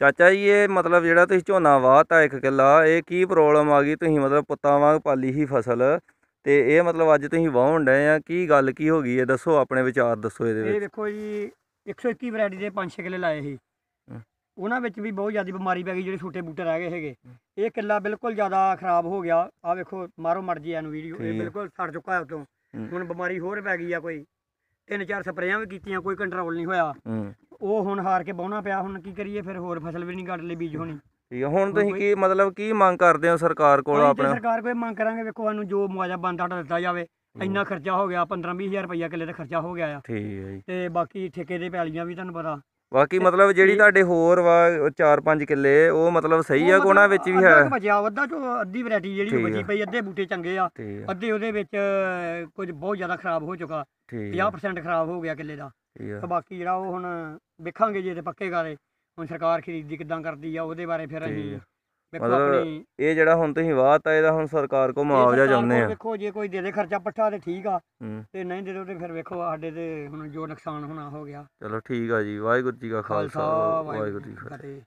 ਚਾਚਾ ਜੀ ਇਹ ਮਤਲਬ ਜਿਹੜਾ ਤੁਸੀਂ ਝੋਨਾ ਵਾਹਤਾ ਇੱਕ ਕਿੱਲਾ ਇਹ ਕੀ ਪ੍ਰੋਬਲਮ ਆ ਗਈ ਤੁਸੀਂ ਮਤਲਬ ਪੁੱਤਾਂ ਵਾਂਗ ਪਾਲੀ ਹੀ ਫਸਲ ਤੇ ਇਹ ਮਤਲਬ ਅੱਜ ਤੁਸੀਂ ਵਾਹਣ ਡਏ ਆ ਕੀ ਗੱਲ ਕੀ ਹੋ ਗਈ ਹੈ ਦੱਸੋ ਆਪਣੇ ਵਿਚਾਰ ਦੱਸੋ ਇਹਦੇ ਵਿੱਚ ਇਹ ਦੇਖੋ ਜੀ 121 ਵੈਰਾਈਟੀ ਦੇ 5-6 ਕਿੱਲੇ ਲਾਏ ਸੀ ਉਹਨਾਂ ਵਿੱਚ ਵੀ ਬਹੁਤ ਜ਼ਿਆਦਾ ਬਿਮਾਰੀ ਪੈ ਗਈ ਜਿਹੜੇ ਛੋਟੇ ਬੂਟੇ ਰਹਿ ਗਏ ਹੈਗੇ ਇਹ ਕਿੱਲਾ ਬਿਲਕੁਲ ਜ਼ਿਆਦਾ ਖਰਾਬ ਹੋ ਗਿਆ ਆ ਵੇਖੋ ਮਾਰੋ ਮਰ ਜੀ ਇਹਨੂੰ ਵੀਡੀਓ ਇਹ ਬਿਲਕੁਲ ਸੜ ਚੁੱਕਾ ਉਤੋਂ ਹੁਣ ਬਿਮਾਰੀ ਹੋਰ ਪੈ ਗਈ ਆ ਕੋਈ ਤਿੰਨ ਚਾਰ ਸਪਰੇਆਂ ਵੀ ਕੀਤੀਆਂ ਕੋਈ ਕੰਟਰੋਲ ਨਹੀਂ ਹੋਇਆ ਉਹ ਹੁਣ ਹਾਰ ਕੇ ਬਹੁਣਾ ਪਿਆ ਹੁਣ ਕੀ ਕਰੀਏ ਫਿਰ ਹੋਰ ਫਸਲ ਵੀ ਨਹੀਂ ਕੱਢ ਲਈ ਬੀਜ ਹੋਣੀ ਠੀਕ ਹੈ ਹੁਣ ਤੁਸੀਂ ਕੀ ਮਤਲਬ ਕੀ ਮੰਗ ਕਰਦੇ ਹੋ ਸਰਕਾਰ ਕੋਲ ਅਸੀਂ ਸਰਕਾਰ ਕੋਲ ਮੰਗ ਕਰਾਂਗੇ ਵੇਖੋ ਸਾਨੂੰ ਜੋ ਮੁਆਵਜ਼ਾ ਬਣਦਾ ਤੁਹਾਡਾ ਦਿੱਤਾ ਜਾਵੇ ਇੰਨਾ ਖਰਚਾ ਹੋ ਗਿਆ 15 20000 ਰੁਪਈਆ ਕਿੱਲੇ ਦਾ ਖਰਚਾ ਹੋ ਗਿਆ ਆ ਠੀਕ ਹੈ ਜੀ ਤੇ ਬਾਕੀ ਠੇਕੇ ਦੇ ਪੈਲੀਆਂ ਵੀ ਤੁਹਾਨੂੰ ਪਤਾ ਬਾਕੀ ਮਤਲਬ ਜਿਹੜੀ ਤੁਹਾਡੇ ਹੋਰ ਵਾ 4-5 ਕਿੱਲੇ ਉਹ ਮਤਲਬ ਸਹੀ ਆ ਕੋਣਾ ਵਿੱਚ ਵੀ ਹੈ ਬਚਿਆ ਅੱਧਾ ਚੋ ਅੱਧੀ ਵੈਰਾਈਟੀ ਜਿਹੜੀ ਬਚੀ ਪਈ ਅੱਧੇ ਬੂਟੇ ਚੰਗੇ ਆ ਅੱਧੇ ਉਹਦੇ ਵਿੱਚ ਕੁਝ ਬਹੁਤ ਜ਼ਿਆਦਾ ਖਰਾਬ ਹੋ ਚੁੱਕਾ 50% ਖਰਾਬ ਹੋ ਗਿਆ ਕਿੱਲੇ ਦਾ ਤੇ ਬਾਕੀ ਜਿਹੜਾ ਉਹ ਹੁਣ ਵੇਖਾਂਗੇ ਜੇ ਤੇ ਪੱਕੇ ਗਾਰੇ ਹੁਣ ਸਰਕਾਰ ਖਰੀਦੀ ਕਿਦਾਂ ਕਰਦੀ ਆ ਉਹਦੇ ਬਾਰੇ ਫਿਰ ਅਸੀਂ ਵੇਖੋ ਮਤਲਬ ਇਹ ਜਿਹੜਾ ਹੁਣ ਤੁਸੀਂ ਆ ਇਹਦਾ ਹੁਣ ਸਰਕਾਰ ਕੋ ਮੁਆਵਜ਼ਾ ਚਾਹੁੰਦੇ ਆ ਵੇਖੋ ਜੇ ਕੋਈ ਦੇ ਦੇ ਖਰਚਾ ਪੱਠਾ ਤੇ ਠੀਕ ਆ ਤੇ ਨਹੀਂ ਦੇ ਦੋ ਤੇ ਫਿਰ ਵੇਖੋ ਸਾਡੇ ਤੇ ਹੁਣ ਜੋ ਨੁਕਸਾਨ ਹੋਣਾ ਹੋ ਗਿਆ ਚਲੋ ਠੀਕ ਆ ਜੀ ਵਾਹਿਗੁਰੂ ਜੀ ਕਾ ਖਾਲਸਾ ਵਾਹਿਗੁਰੂ ਜੀ ਕੀ ਫਤਿਹ